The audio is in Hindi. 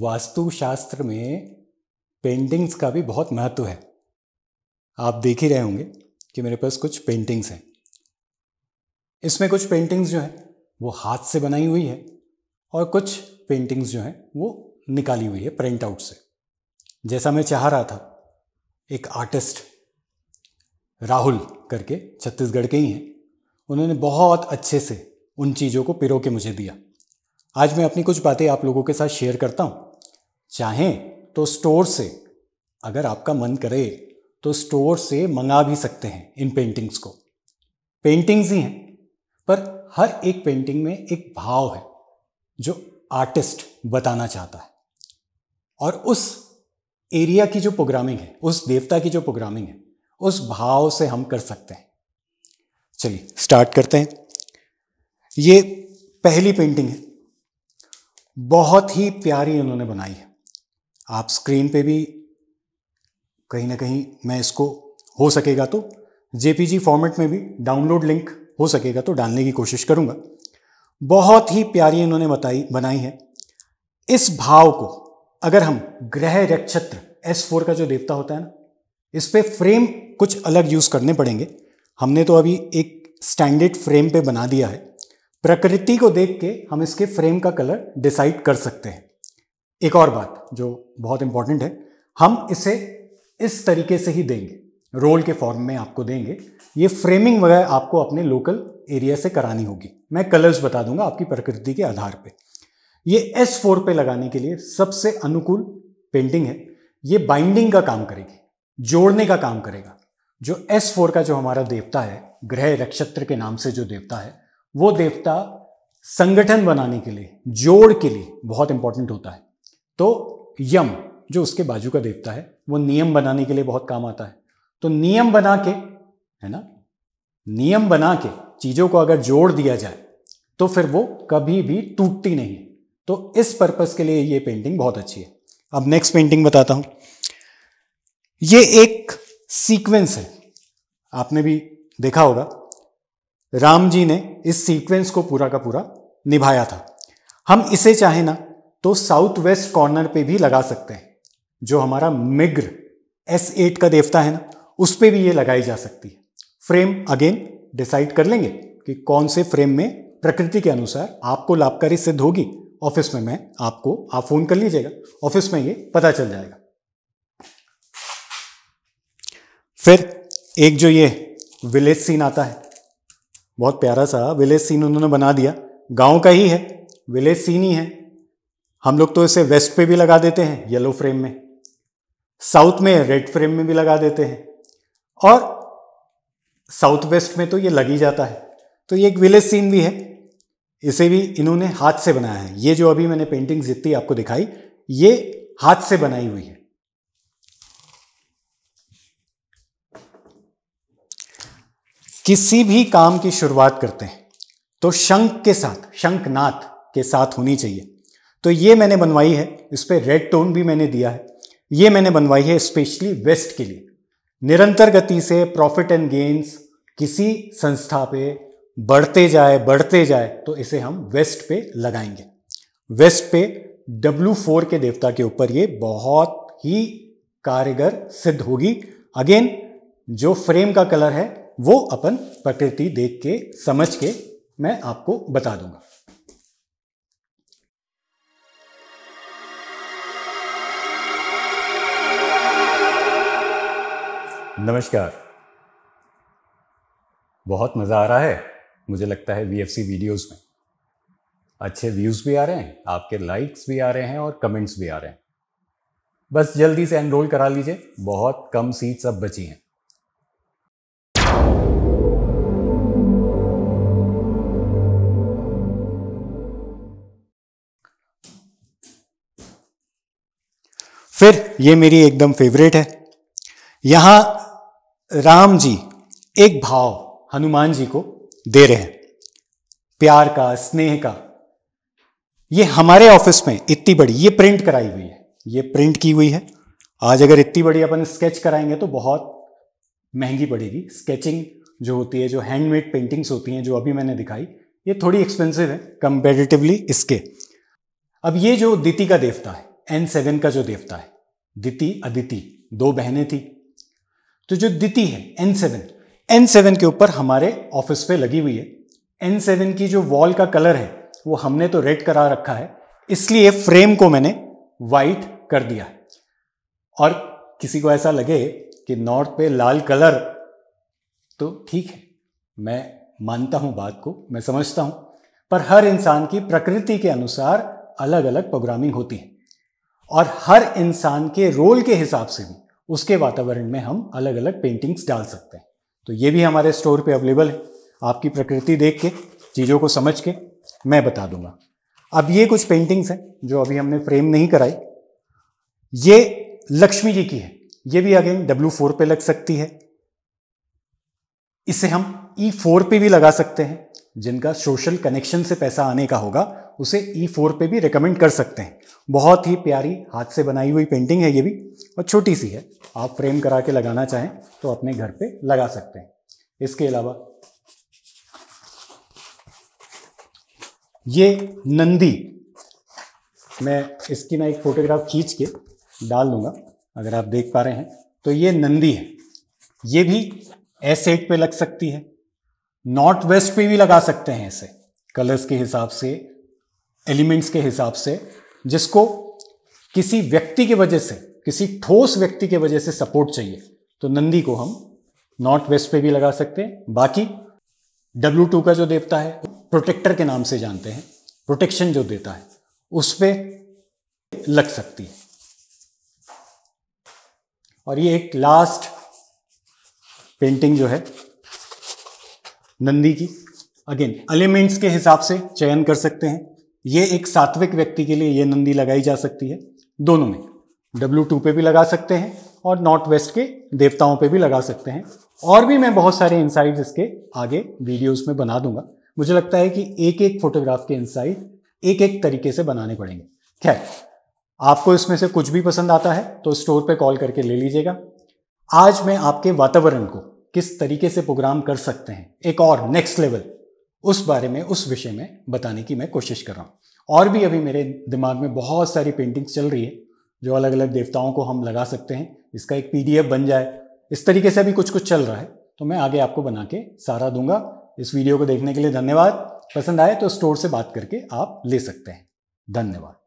वास्तुशास्त्र में पेंटिंग्स का भी बहुत महत्व है आप देख ही रहे होंगे कि मेरे पास कुछ पेंटिंग्स हैं इसमें कुछ पेंटिंग्स जो हैं वो हाथ से बनाई हुई है और कुछ पेंटिंग्स जो हैं वो निकाली हुई है प्रिंट आउट से जैसा मैं चाह रहा था एक आर्टिस्ट राहुल करके छत्तीसगढ़ के ही हैं उन्होंने बहुत अच्छे से उन चीज़ों को पिरो के मुझे दिया आज मैं अपनी कुछ बातें आप लोगों के साथ शेयर करता हूँ चाहें तो स्टोर से अगर आपका मन करे तो स्टोर से मंगा भी सकते हैं इन पेंटिंग्स को पेंटिंग्स ही हैं पर हर एक पेंटिंग में एक भाव है जो आर्टिस्ट बताना चाहता है और उस एरिया की जो प्रोग्रामिंग है उस देवता की जो प्रोग्रामिंग है उस भाव से हम कर सकते हैं चलिए स्टार्ट करते हैं ये पहली पेंटिंग है बहुत ही प्यारी उन्होंने बनाई है आप स्क्रीन पे भी कहीं ना कहीं मैं इसको हो सकेगा तो जे फॉर्मेट में भी डाउनलोड लिंक हो सकेगा तो डालने की कोशिश करूँगा बहुत ही प्यारी इन्होंने बताई बनाई है इस भाव को अगर हम ग्रह नक्षत्र एस फोर का जो देवता होता है ना इस पर फ्रेम कुछ अलग यूज़ करने पड़ेंगे हमने तो अभी एक स्टैंडर्ड फ्रेम पे बना दिया है प्रकृति को देख के हम इसके फ्रेम का कलर डिसाइड कर सकते हैं एक और बात जो बहुत इंपॉर्टेंट है हम इसे इस तरीके से ही देंगे रोल के फॉर्म में आपको देंगे ये फ्रेमिंग वगैरह आपको अपने लोकल एरिया से करानी होगी मैं कलर्स बता दूंगा आपकी प्रकृति के आधार पे ये एस फोर पे लगाने के लिए सबसे अनुकूल पेंटिंग है ये बाइंडिंग का काम करेगी जोड़ने का काम करेगा जो एस फोर का जो हमारा देवता है ग्रह नक्षत्र के नाम से जो देवता है वो देवता संगठन बनाने के लिए जोड़ के लिए बहुत इंपॉर्टेंट होता है तो यम जो उसके बाजू का देवता है वो नियम बनाने के लिए बहुत काम आता है तो नियम बना के है ना नियम बना के चीज़ों को अगर जोड़ दिया जाए तो फिर वो कभी भी टूटती नहीं है तो इस पर्पस के लिए ये पेंटिंग बहुत अच्छी है अब नेक्स्ट पेंटिंग बताता हूं ये एक सीक्वेंस है आपने भी देखा होगा राम जी ने इस सीक्वेंस को पूरा का पूरा निभाया था हम इसे चाहे ना तो साउथ वेस्ट कॉर्नर पे भी लगा सकते हैं जो हमारा मिग्र एस एट का देवता है ना उस पर भी ये लगाई जा सकती है फ्रेम अगेन डिसाइड कर लेंगे कि कौन से फ्रेम में प्रकृति के अनुसार आपको लाभकारी सिद्ध होगी ऑफिस में मैं आपको आप फोन कर लीजिएगा ऑफिस में ये पता चल जाएगा फिर एक जो ये विलेज सीन आता है बहुत प्यारा सा विलेज सीन उन्होंने बना दिया गांव का ही है विलेज सीन ही है हम लोग तो इसे वेस्ट पे भी लगा देते हैं येलो फ्रेम में साउथ में रेड फ्रेम में भी लगा देते हैं और साउथ वेस्ट में तो ये लग ही जाता है तो ये एक विलेज सीन भी है इसे भी इन्होंने हाथ से बनाया है ये जो अभी मैंने पेंटिंग जितनी आपको दिखाई ये हाथ से बनाई हुई है किसी भी काम की शुरुआत करते हैं तो शंख के साथ शंखनाथ के साथ होनी चाहिए तो ये मैंने बनवाई है इस पर रेड टोन भी मैंने दिया है ये मैंने बनवाई है स्पेशली वेस्ट के लिए निरंतर गति से प्रॉफिट एंड गेन्स किसी संस्था पे बढ़ते जाए बढ़ते जाए तो इसे हम वेस्ट पे लगाएंगे वेस्ट पे डब्लू फोर के देवता के ऊपर ये बहुत ही कारगर सिद्ध होगी अगेन जो फ्रेम का कलर है वो अपन प्रकृति देख के समझ के मैं आपको बता दूंगा नमस्कार बहुत मज़ा आ रहा है मुझे लगता है वीएफसी वीडियोस में अच्छे व्यूज़ भी आ रहे हैं आपके लाइक्स भी आ रहे हैं और कमेंट्स भी आ रहे हैं बस जल्दी से एनरोल करा लीजिए बहुत कम सीट्स अब बची हैं फिर ये मेरी एकदम फेवरेट है यहाँ राम जी एक भाव हनुमान जी को दे रहे हैं प्यार का स्नेह का ये हमारे ऑफिस में इतनी बड़ी ये प्रिंट कराई हुई है ये प्रिंट की हुई है आज अगर इतनी बड़ी अपन स्केच कराएंगे तो बहुत महंगी पड़ेगी स्केचिंग जो होती है जो हैंडमेड पेंटिंग्स होती हैं जो अभी मैंने दिखाई ये थोड़ी एक्सपेंसिव है कंपेरेटिवली इसके अब ये जो दिति का देवता है एन सेवन का जो देवता है दिति अदिति दो बहनें थी तो जो दिति है एन सेवन एन सेवन के ऊपर हमारे ऑफिस पे लगी हुई है एन सेवन की जो वॉल का कलर है वो हमने तो रेड करा रखा है इसलिए फ्रेम को मैंने वाइट कर दिया और किसी को ऐसा लगे कि नॉर्थ पे लाल कलर तो ठीक है मैं मानता हूं बात को मैं समझता हूं पर हर इंसान की प्रकृति के अनुसार अलग अलग प्रोग्रामिंग होती है और हर इंसान के रोल के हिसाब से भी उसके वातावरण में हम अलग अलग पेंटिंग्स डाल सकते हैं तो ये भी हमारे स्टोर पे अवेलेबल है आपकी प्रकृति देख के चीज़ों को समझ के मैं बता दूंगा अब ये कुछ पेंटिंग्स हैं जो अभी हमने फ्रेम नहीं कराई ये लक्ष्मी जी की है ये भी अगेन डब्ल्यू फोर पे लग सकती है इसे हम ई e फोर पे भी लगा सकते हैं जिनका सोशल कनेक्शन से पैसा आने का होगा उसे ई e फोर भी रिकमेंड कर सकते हैं बहुत ही प्यारी हाथ से बनाई हुई पेंटिंग है ये भी और छोटी सी है आप फ्रेम करा के लगाना चाहें तो अपने घर पे लगा सकते हैं इसके अलावा ये नंदी मैं इसकी ना एक फ़ोटोग्राफ खींच के डाल दूंगा अगर आप देख पा रहे हैं तो ये नंदी है ये भी एस एट पे लग सकती है नॉर्थ वेस्ट पे भी लगा सकते हैं इसे कलर्स के हिसाब से एलिमेंट्स के हिसाब से जिसको किसी व्यक्ति की वजह से किसी ठोस व्यक्ति के वजह से सपोर्ट चाहिए तो नंदी को हम नॉर्थ वेस्ट पे भी लगा सकते हैं बाकी डब्ल्यू टू का जो देवता है प्रोटेक्टर के नाम से जानते हैं प्रोटेक्शन जो देता है उस पर लग सकती है और ये एक लास्ट पेंटिंग जो है नंदी की अगेन एलिमेंट्स के हिसाब से चयन कर सकते हैं ये एक सात्विक व्यक्ति के लिए ये नंदी लगाई जा सकती है दोनों में डब्ल्यू टू पे भी लगा सकते हैं और नॉर्थ वेस्ट के देवताओं पे भी लगा सकते हैं और भी मैं बहुत सारे इंसाइट इसके आगे वीडियोस में बना दूंगा मुझे लगता है कि एक एक फोटोग्राफ के इंसाइट एक एक तरीके से बनाने पड़ेंगे खैर आपको इसमें से कुछ भी पसंद आता है तो स्टोर पर कॉल करके ले लीजिएगा आज मैं आपके वातावरण को किस तरीके से प्रोग्राम कर सकते हैं एक और नेक्स्ट लेवल उस बारे में उस विषय में बताने की मैं कोशिश कर रहा हूँ और भी अभी मेरे दिमाग में बहुत सारी पेंटिंग्स चल रही है जो अलग अलग देवताओं को हम लगा सकते हैं इसका एक पीडीएफ बन जाए इस तरीके से अभी कुछ कुछ चल रहा है तो मैं आगे आपको बना के सारा दूंगा इस वीडियो को देखने के लिए धन्यवाद पसंद आए तो स्टोर से बात करके आप ले सकते हैं धन्यवाद